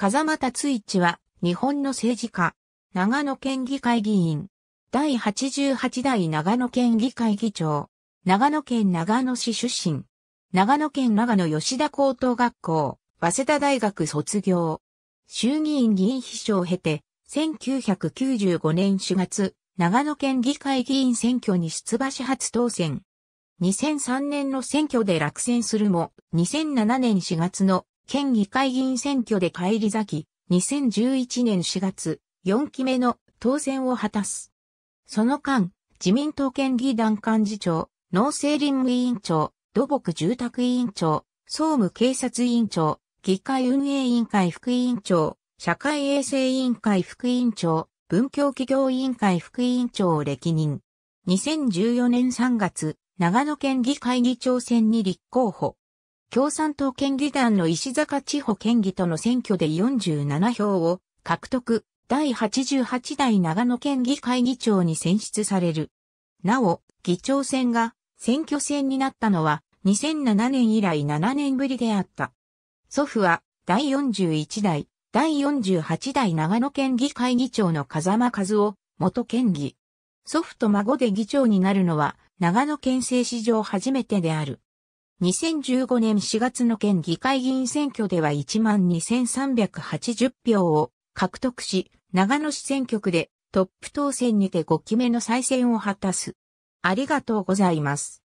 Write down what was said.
風間達一は、日本の政治家、長野県議会議員、第88代長野県議会議長、長野県長野市出身、長野県長野吉田高等学校、早稲田大学卒業、衆議院議員秘書を経て、1995年4月、長野県議会議員選挙に出馬し初当選。2003年の選挙で落選するも、2007年4月の県議会議員選挙で返り咲き、2011年4月、4期目の当選を果たす。その間、自民党県議団幹事長、農政林務委員長、土木住宅委員長、総務警察委員長、議会運営委員会副委員長、社会衛生委員会副委員長、文教企業委員会副委員長を歴任。2014年3月、長野県議会議長選に立候補。共産党県議団の石坂地方県議との選挙で47票を獲得、第88代長野県議会議長に選出される。なお、議長選が選挙戦になったのは2007年以来7年ぶりであった。祖父は第41代、第48代長野県議会議長の風間和夫、元県議。祖父と孫で議長になるのは長野県政史上初めてである。2015年4月の県議会議員選挙では12,380票を獲得し、長野市選挙区でトップ当選にて5期目の再選を果たす。ありがとうございます。